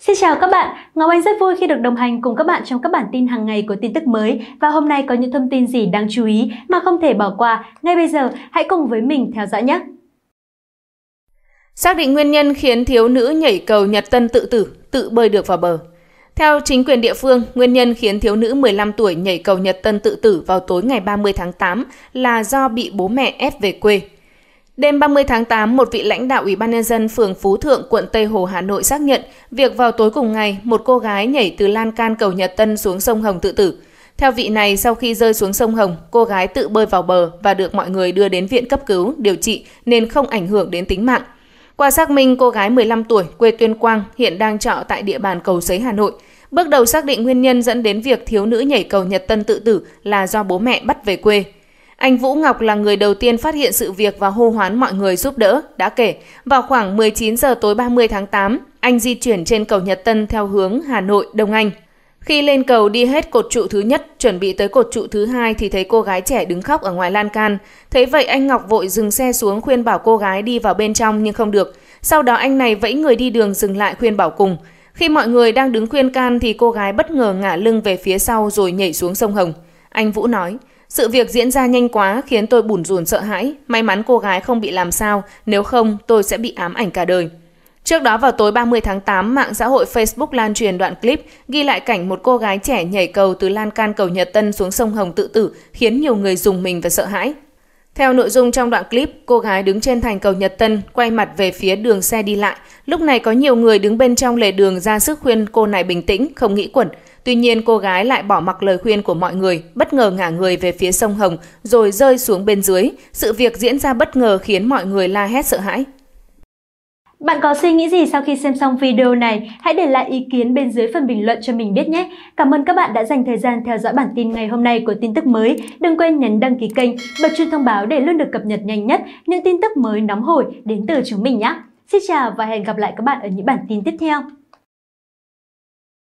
Xin chào các bạn, Ngọc Anh rất vui khi được đồng hành cùng các bạn trong các bản tin hàng ngày của tin tức mới và hôm nay có những thông tin gì đáng chú ý mà không thể bỏ qua. Ngay bây giờ, hãy cùng với mình theo dõi nhé! Xác định nguyên nhân khiến thiếu nữ nhảy cầu Nhật Tân tự tử, tự bơi được vào bờ. Theo chính quyền địa phương, nguyên nhân khiến thiếu nữ 15 tuổi nhảy cầu Nhật Tân tự tử vào tối ngày 30 tháng 8 là do bị bố mẹ ép về quê. Đêm 30 tháng 8, một vị lãnh đạo Ủy ban nhân dân phường Phú Thượng, quận Tây Hồ, Hà Nội xác nhận việc vào tối cùng ngày, một cô gái nhảy từ lan can cầu Nhật Tân xuống sông Hồng tự tử. Theo vị này, sau khi rơi xuống sông Hồng, cô gái tự bơi vào bờ và được mọi người đưa đến viện cấp cứu, điều trị nên không ảnh hưởng đến tính mạng. Qua xác minh, cô gái 15 tuổi, quê Tuyên Quang, hiện đang trọ tại địa bàn cầu Giấy, Hà Nội. Bước đầu xác định nguyên nhân dẫn đến việc thiếu nữ nhảy cầu Nhật Tân tự tử là do bố mẹ bắt về quê. Anh Vũ Ngọc là người đầu tiên phát hiện sự việc và hô hoán mọi người giúp đỡ, đã kể. Vào khoảng 19 giờ tối 30 tháng 8, anh di chuyển trên cầu Nhật Tân theo hướng Hà Nội, Đông Anh. Khi lên cầu đi hết cột trụ thứ nhất, chuẩn bị tới cột trụ thứ hai thì thấy cô gái trẻ đứng khóc ở ngoài lan can. Thế vậy anh Ngọc vội dừng xe xuống khuyên bảo cô gái đi vào bên trong nhưng không được. Sau đó anh này vẫy người đi đường dừng lại khuyên bảo cùng. Khi mọi người đang đứng khuyên can thì cô gái bất ngờ ngả lưng về phía sau rồi nhảy xuống sông Hồng. Anh Vũ nói, sự việc diễn ra nhanh quá khiến tôi bủn rủn sợ hãi. May mắn cô gái không bị làm sao, nếu không tôi sẽ bị ám ảnh cả đời. Trước đó vào tối 30 tháng 8, mạng xã hội Facebook lan truyền đoạn clip ghi lại cảnh một cô gái trẻ nhảy cầu từ lan can cầu Nhật Tân xuống sông Hồng tự tử, khiến nhiều người dùng mình và sợ hãi. Theo nội dung trong đoạn clip, cô gái đứng trên thành cầu Nhật Tân, quay mặt về phía đường xe đi lại. Lúc này có nhiều người đứng bên trong lề đường ra sức khuyên cô này bình tĩnh, không nghĩ quẩn. Tuy nhiên cô gái lại bỏ mặc lời khuyên của mọi người, bất ngờ ngả người về phía sông Hồng rồi rơi xuống bên dưới. Sự việc diễn ra bất ngờ khiến mọi người la hét sợ hãi. Bạn có suy nghĩ gì sau khi xem xong video này? Hãy để lại ý kiến bên dưới phần bình luận cho mình biết nhé. Cảm ơn các bạn đã dành thời gian theo dõi bản tin ngày hôm nay của tin tức mới. Đừng quên nhấn đăng ký kênh, bật chuông thông báo để luôn được cập nhật nhanh nhất những tin tức mới nóng hổi đến từ chúng mình nhé. Xin chào và hẹn gặp lại các bạn ở những bản tin tiếp theo.